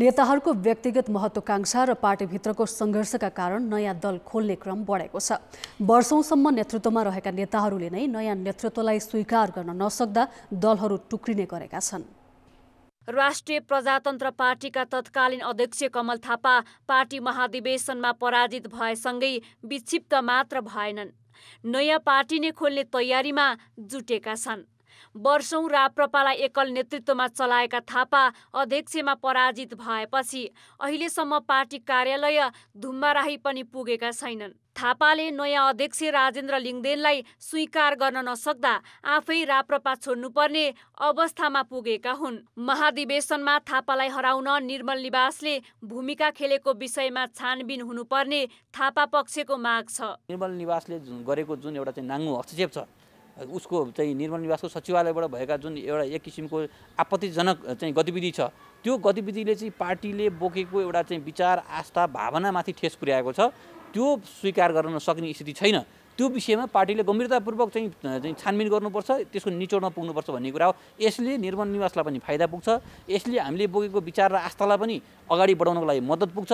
नेताहरूको व्यक्तिगत महत्वाकांक्षा र पार्टीभित्रको सङ्घर्षका कारण नयाँ दल खोल्ने क्रम बढेको छ वर्षौंसम्म नेतृत्वमा रहेका नेताहरूले नै नयाँ नेतृत्वलाई स्वीकार गर्न नसक्दा दलहरू टुक्रिने गरेका छन् राष्ट्रिय प्रजातन्त्र पार्टीका तत्कालीन अध्यक्ष कमल थापा पार्टी महाधिवेशनमा पराजित भएसँगै विक्षिप्त मात्र भएनन् नयाँ पार्टी नै खोल्ने तयारीमा जुटेका छन् वर्षौँ राप्रपालाई एकल नेतृत्वमा चलाएका थापा अध्यक्षमा पराजित भएपछि अहिलेसम्म पार्टी कार्यालय धुम्बाराही पनि पुगेका छैनन् थापाले नयाँ अध्यक्ष राजेन्द्र लिङ्गदेनलाई स्वीकार गर्न नसक्दा आफै राप्रपा छोड्नुपर्ने अवस्थामा पुगेका हुन् महाधिवेशनमा थापालाई हराउन निर्मल निवासले भूमिका खेलेको विषयमा छानबिन हुनुपर्ने थापा पक्षको माग छ निर्मल निवासले गरेको जुन एउटा चाहिँ नाङ्गो हस्तक्षेप छ उसको चाहिँ निर्माण निवासको सचिवालयबाट भएका जुन एउटा एक किसिमको आपत्तिजनक चाहिँ गतिविधि छ त्यो गतिविधिले चाहिँ पार्टीले बोकेको एउटा चाहिँ विचार आस्था भावनामाथि ठेस पुर्याएको छ त्यो स्वीकार गर्न नसक्ने स्थिति छैन त्यो विषयमा पार्टीले गम्भीरतापूर्वक चाहिँ चाहिँ छानबिन गर्नुपर्छ त्यसको निचोडमा पुग्नुपर्छ भन्ने कुरा हो यसले निर्माण निवासलाई पनि फाइदा पुग्छ यसले हामीले बोकेको विचार र आस्थालाई पनि अगाडि बढाउनको लागि मद्दत पुग्छ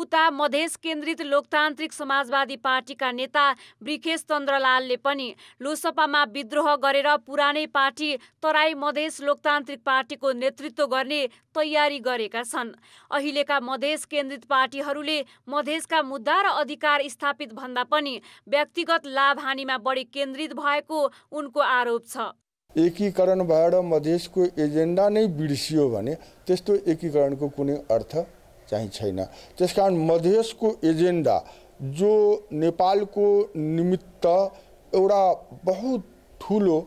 उता मधेस केन्द्रित लोकतान्त्रिक समाजवादी पार्टीका नेता ब्रिखेश चन्द्रलालले पनि लोसपामा विद्रोह गरेर पुरानै पार्टी तराई मधेस लोकतान्त्रिक पार्टीको नेतृत्व गर्ने तयारी गरेका छन् अहिलेका मधेस केन्द्रित पार्टीहरूले मधेसका मुद्दा र अधिकार स्थापित भन्दा पनि व्यक्तिगत लाभ बढी केन्द्रित भएको उनको आरोप छ एकीकरणबाट मधेसको एजेन्डा नै बिर्सियो भने त्यस्तो एकीकरणको कुनै अर्थ चाहिँ छैन त्यस कारण मधेसको एजेन्डा जो नेपालको निमित्त एउटा बहुत ठुलो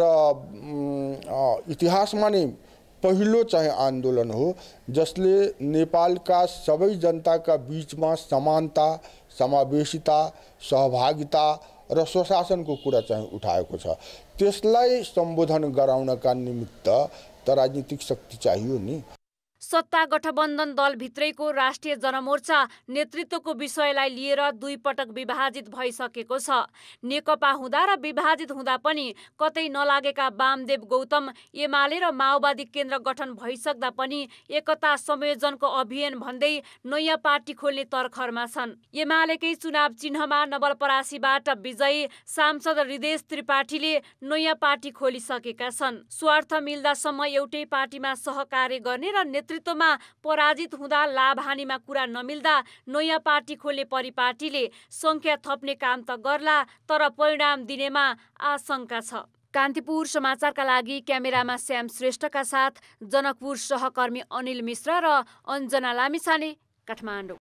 र इतिहासमा नै पहिलो चाहिँ आन्दोलन हो जसले नेपालका सबै जनताका बिचमा समानता समावेशिता सहभागिता र स्वशासनको कुरा चाहिँ उठाएको छ त्यसलाई सम्बोधन गराउनका निमित्त त राजनीतिक शक्ति चाहियो नि सत्ता गठबन्धन दलभित्रैको राष्ट्रिय जनमोर्चा नेतृत्वको विषयलाई लिएर दुई पटक विभाजित भइसकेको छ नेकपा हुँदा र विभाजित हुँदा पनि कतै नलागेका वामदेव गौतम एमाले र माओवादी केन्द्र गठन भइसक्दा पनि एकता संयोजनको अभियान भन्दै नयाँ पार्टी खोल्ने तर्खरमा छन् एमालेकै चुनाव चिन्हमा नवलपरासीबाट विजयी सांसद हृदेश त्रिपाठीले नयाँ पार्टी खोलिसकेका छन् स्वार्थ मिल्दासम्म एउटै पार्टीमा सहकार्य गर्ने र नेतृत्व नेतृत्वमा पराजित हुँदा लाभहानीमा कुरा नमिल्दा नयाँ पार्टी खोल्ने परिपाटीले सङ्ख्या थप्ने काम त गर्ला तर परिणाम दिनेमा आशंका छ कान्तिपुर समाचारका लागि क्यामेरामा श्याम श्रेष्ठका साथ जनकपुर सहकर्मी अनिल मिश्र र अञ्जना लामिछाने काठमाडौँ